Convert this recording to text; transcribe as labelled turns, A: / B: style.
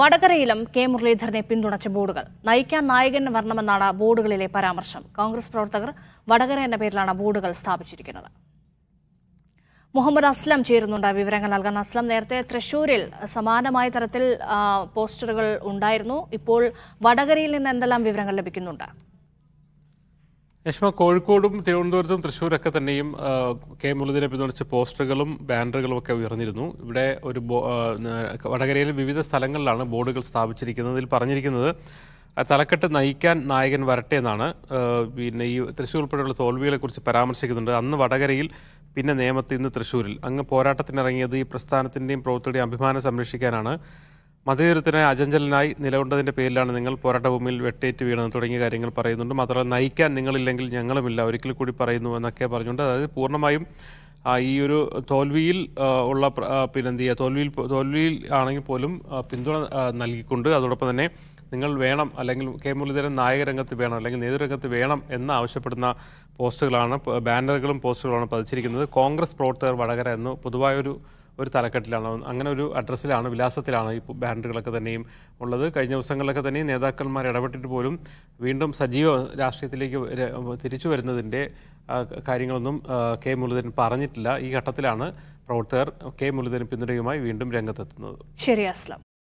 A: വടകരയിലും K മുരളീധരനെ പിന്തുണച്ച ബോർഡുകൾ നയിക്കാൻ നായകൻ വരണമെന്നാണ് ബോർഡുകളിലെ പരാമർശം കോൺഗ്രസ് പ്രവർത്തകർ വടകര എന്ന പേരിലാണ് ബോർഡുകൾ സ്ഥാപിച്ചിരിക്കുന്നത് മുഹമ്മദ് അസ്ലം ചേരുന്നുണ്ട് വിവരങ്ങൾ നൽകാൻ അസ്ലം നേരത്തെ തൃശൂരിൽ സമാനമായ തരത്തിൽ പോസ്റ്ററുകൾ ഉണ്ടായിരുന്നു ഇപ്പോൾ വടകരയിൽ നിന്ന് എന്തെല്ലാം വിവരങ്ങൾ ലഭിക്കുന്നുണ്ട്
B: രശ്മ കോഴിക്കോടും തിരുവനന്തപുരത്തും തൃശ്ശൂരൊക്കെ തന്നെയും കെ മുരളീധരനെ പിന്തുണച്ച പോസ്റ്ററുകളും ബാനറുകളും ഒക്കെ ഉയർന്നിരുന്നു ഇവിടെ ഒരു വടകരയിൽ വിവിധ സ്ഥലങ്ങളിലാണ് ബോർഡുകൾ സ്ഥാപിച്ചിരിക്കുന്നതിൽ പറഞ്ഞിരിക്കുന്നത് തലക്കെട്ട് നയിക്കാൻ നായകൻ വരട്ടെ എന്നാണ് പിന്നെ ഈ തൃശ്ശൂർ ഉൾപ്പെടെയുള്ള തോൽവികളെക്കുറിച്ച് പരാമർശിക്കുന്നുണ്ട് അന്ന് വടകരയിൽ പിന്നെ നിയമത്തിൽ ഇന്ന് തൃശ്ശൂരിൽ അങ്ങ് പോരാട്ടത്തിനിറങ്ങിയത് ഈ പ്രസ്ഥാനത്തിൻ്റെയും പ്രവൃത്തിയുടെയും അഭിമാനം സംരക്ഷിക്കാനാണ് മതേതരത്തിനെ അജഞ്ചലനായി നിലകൊണ്ടതിൻ്റെ പേരിലാണ് നിങ്ങൾ പോരാട്ട ഭൂമിയിൽ വെട്ടേറ്റ് വീണത് തുടങ്ങിയ കാര്യങ്ങൾ പറയുന്നുണ്ട് മാത്രമല്ല നയിക്കാൻ നിങ്ങളില്ലെങ്കിൽ ഞങ്ങളുമില്ല ഒരിക്കൽ കൂടി പറയുന്നു എന്നൊക്കെ പറഞ്ഞുകൊണ്ട് അതായത് പൂർണ്ണമായും ഈ ഒരു തോൽവിയിൽ ഉള്ള പിന്നെന്ത് തോൽവിയിൽ തോൽവിയിൽ ആണെങ്കിൽ പോലും പിന്തുണ നൽകിക്കൊണ്ട് അതോടൊപ്പം തന്നെ നിങ്ങൾ വേണം അല്ലെങ്കിൽ കെ മുരളീധരൻ നായകരംഗത്ത് വേണം അല്ലെങ്കിൽ നേതൃരംഗത്ത് വേണം എന്ന് ആവശ്യപ്പെടുന്ന പോസ്റ്റുകളാണ് ബാനറുകളും പോസ്റ്റുകളാണ് പതിച്ചിരിക്കുന്നത് കോൺഗ്രസ് പ്രവർത്തകർ വടകര എന്ന് പൊതുവായൊരു ഒരു തലക്കെട്ടിലാണ് അങ്ങനെ ഒരു അഡ്രസ്സിലാണ് വിലാസത്തിലാണ് ഈ ബാനറുകളൊക്കെ തന്നെയും ഉള്ളത് കഴിഞ്ഞ ദിവസങ്ങളിലൊക്കെ തന്നെയും നേതാക്കന്മാർ ഇടപെട്ടിട്ട് പോലും വീണ്ടും സജീവ രാഷ്ട്രീയത്തിലേക്ക് തിരിച്ചു വരുന്നതിൻ്റെ കാര്യങ്ങളൊന്നും കെ മുരളീധരൻ പറഞ്ഞിട്ടില്ല ഈ ഘട്ടത്തിലാണ് പ്രവർത്തകർ കെ മുരളീധരൻ പിന്തുണയുമായി വീണ്ടും രംഗത്തെത്തുന്നത്
A: ശരി അസ്ലാം